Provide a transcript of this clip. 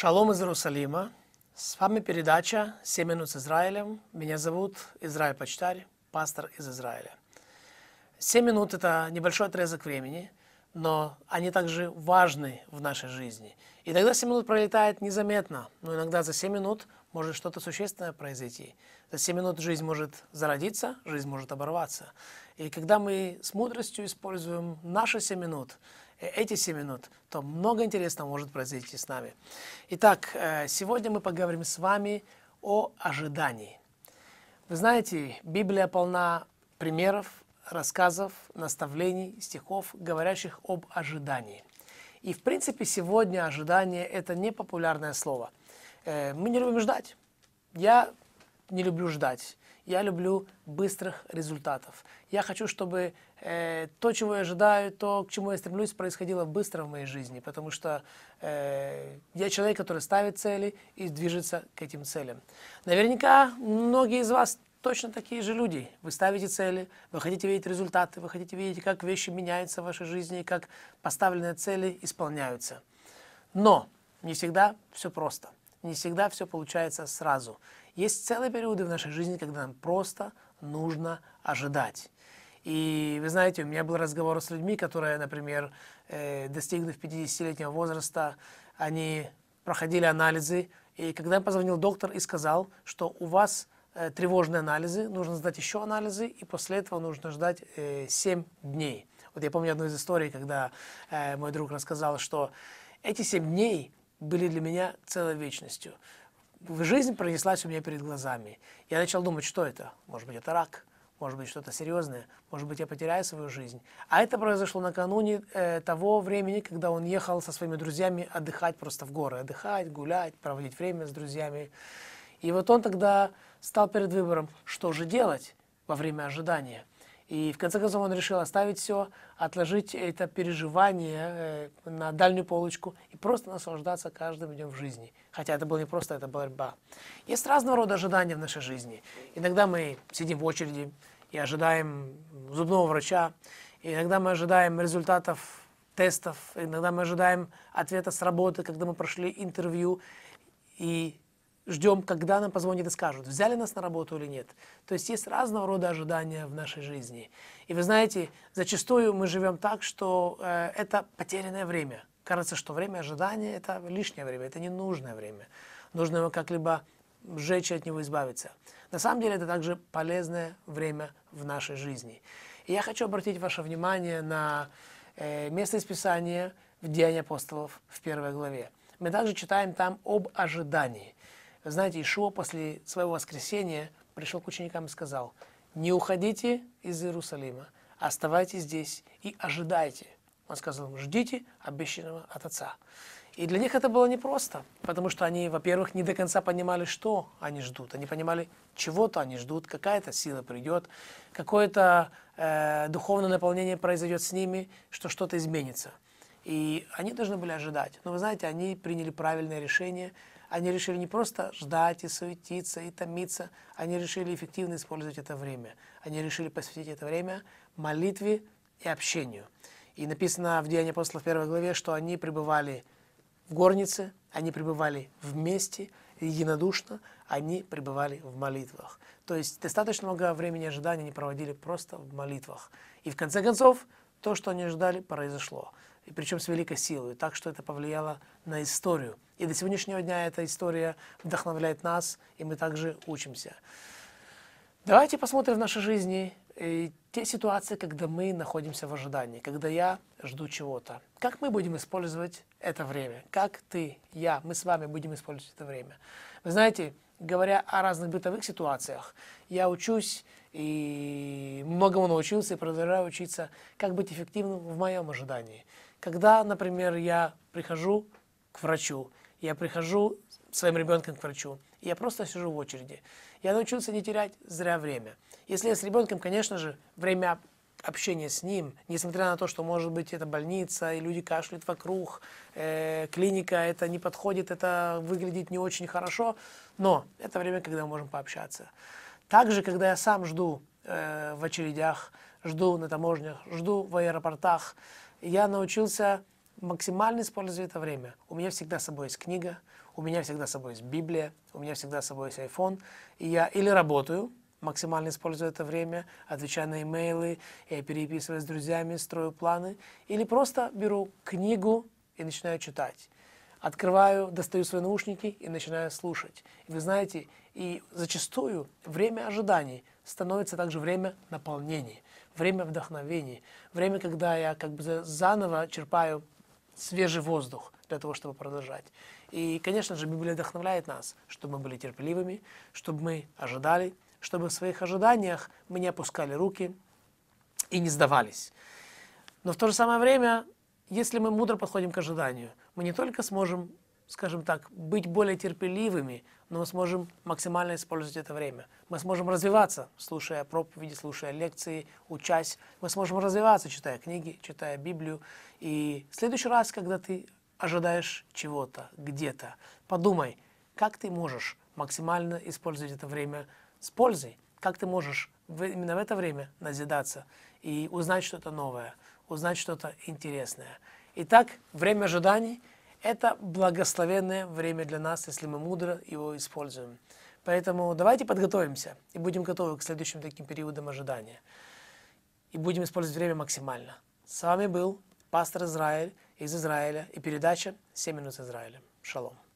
Шалом из Иерусалима. С вами передача "Семь минут с Израилем». Меня зовут Израиль Почтарь, пастор из Израиля. Семь минут – это небольшой отрезок времени, но они также важны в нашей жизни. И тогда 7 минут пролетает незаметно, но иногда за 7 минут может что-то существенное произойти. За 7 минут жизнь может зародиться, жизнь может оборваться. И когда мы с мудростью используем наши 7 минут, э, эти 7 минут, то много интересного может произойти с нами. Итак, э, сегодня мы поговорим с вами о ожидании. Вы знаете, Библия полна примеров рассказов, наставлений, стихов, говорящих об ожидании. И, в принципе, сегодня ожидание – это не популярное слово. Э, мы не любим ждать. Я не люблю ждать. Я люблю быстрых результатов. Я хочу, чтобы э, то, чего я ожидаю, то, к чему я стремлюсь, происходило быстро в моей жизни, потому что э, я человек, который ставит цели и движется к этим целям. Наверняка многие из вас точно такие же люди. Вы ставите цели, вы хотите видеть результаты, вы хотите видеть, как вещи меняются в вашей жизни, как поставленные цели исполняются. Но не всегда все просто. Не всегда все получается сразу. Есть целые периоды в нашей жизни, когда нам просто нужно ожидать. И вы знаете, у меня был разговор с людьми, которые, например, э, достигнув 50-летнего возраста, они проходили анализы, и когда я позвонил доктор и сказал, что у вас Э, тревожные анализы, нужно сдать еще анализы, и после этого нужно ждать э, 7 дней. Вот я помню одну из историй, когда э, мой друг рассказал, что эти 7 дней были для меня целой вечностью. Жизнь пронеслась у меня перед глазами. Я начал думать, что это? Может быть, это рак? может быть, что-то серьезное, может быть, я потеряю свою жизнь. А это произошло накануне э, того времени, когда он ехал со своими друзьями отдыхать просто в горы, отдыхать, гулять, проводить время с друзьями. И вот он тогда стал перед выбором, что же делать во время ожидания. И в конце концов он решил оставить все, отложить это переживание э, на дальнюю полочку и просто наслаждаться каждым днем в жизни. Хотя это было не просто, это борьба. Есть разного рода ожидания в нашей жизни. Иногда мы сидим в очереди и ожидаем зубного врача, иногда мы ожидаем результатов тестов, иногда мы ожидаем ответа с работы, когда мы прошли интервью. И ждем, когда нам позвонят и скажут, взяли нас на работу или нет. То есть есть разного рода ожидания в нашей жизни. И вы знаете, зачастую мы живем так, что э, это потерянное время. Кажется, что время ожидания – это лишнее время, это ненужное время. Нужно его как-либо сжечь и от него избавиться. На самом деле это также полезное время в нашей жизни. И я хочу обратить ваше внимание на э, место из Писания в Деянии апостолов в первой главе. Мы также читаем там об ожидании – знаете, Ишуа после своего воскресения пришел к ученикам и сказал, не уходите из Иерусалима, оставайтесь здесь и ожидайте. Он сказал, ждите обещанного от Отца. И для них это было непросто, потому что они, во-первых, не до конца понимали, что они ждут. Они понимали, чего-то они ждут, какая-то сила придет, какое-то э, духовное наполнение произойдет с ними, что что-то изменится. И они должны были ожидать. Но вы знаете, они приняли правильное решение, они решили не просто ждать и суетиться, и томиться, они решили эффективно использовать это время. Они решили посвятить это время молитве и общению. И написано в Деянии апостолов первой главе, что они пребывали в горнице, они пребывали вместе, единодушно, они пребывали в молитвах. То есть достаточно много времени ожидания они проводили просто в молитвах. И в конце концов, то, что они ждали, произошло и причем с великой силой, так что это повлияло на историю. И до сегодняшнего дня эта история вдохновляет нас, и мы также учимся. Давайте посмотрим в нашей жизни э, те ситуации, когда мы находимся в ожидании, когда я жду чего-то. Как мы будем использовать это время? Как ты, я, мы с вами будем использовать это время? Вы знаете, говоря о разных бытовых ситуациях, я учусь и многому научился и продолжаю учиться, как быть эффективным в моем ожидании – когда, например, я прихожу к врачу, я прихожу своим ребенком к врачу, я просто сижу в очереди. Я научился не терять зря время. Если я с ребенком, конечно же, время общения с ним, несмотря на то, что, может быть, это больница, и люди кашляют вокруг, э, клиника, это не подходит, это выглядит не очень хорошо, но это время, когда мы можем пообщаться. Также, когда я сам жду э, в очередях, жду на таможнях, жду в аэропортах. Я научился максимально использовать это время. У меня всегда с собой есть книга, у меня всегда с собой есть Библия, у меня всегда с собой есть iPhone. И я или работаю, максимально использую это время, отвечаю на имейлы, я переписываюсь с друзьями, строю планы, или просто беру книгу и начинаю читать. Открываю, достаю свои наушники и начинаю слушать. И вы знаете, и зачастую время ожиданий становится также время наполнения время вдохновений, время, когда я как бы заново черпаю свежий воздух для того, чтобы продолжать. И, конечно же, Библия вдохновляет нас, чтобы мы были терпеливыми, чтобы мы ожидали, чтобы в своих ожиданиях мы не опускали руки и не сдавались. Но в то же самое время, если мы мудро подходим к ожиданию, мы не только сможем скажем так, быть более терпеливыми, но мы сможем максимально использовать это время. Мы сможем развиваться, слушая проповеди, слушая лекции, учась. Мы сможем развиваться, читая книги, читая Библию. И в следующий раз, когда ты ожидаешь чего-то, где-то, подумай, как ты можешь максимально использовать это время с пользой, как ты можешь именно в это время назидаться и узнать что-то новое, узнать что-то интересное. Итак, время ожиданий — это благословенное время для нас, если мы мудро его используем. Поэтому давайте подготовимся и будем готовы к следующим таким периодам ожидания. И будем использовать время максимально. С вами был пастор Израиль из Израиля и передача «7 минут Израиля». Шалом.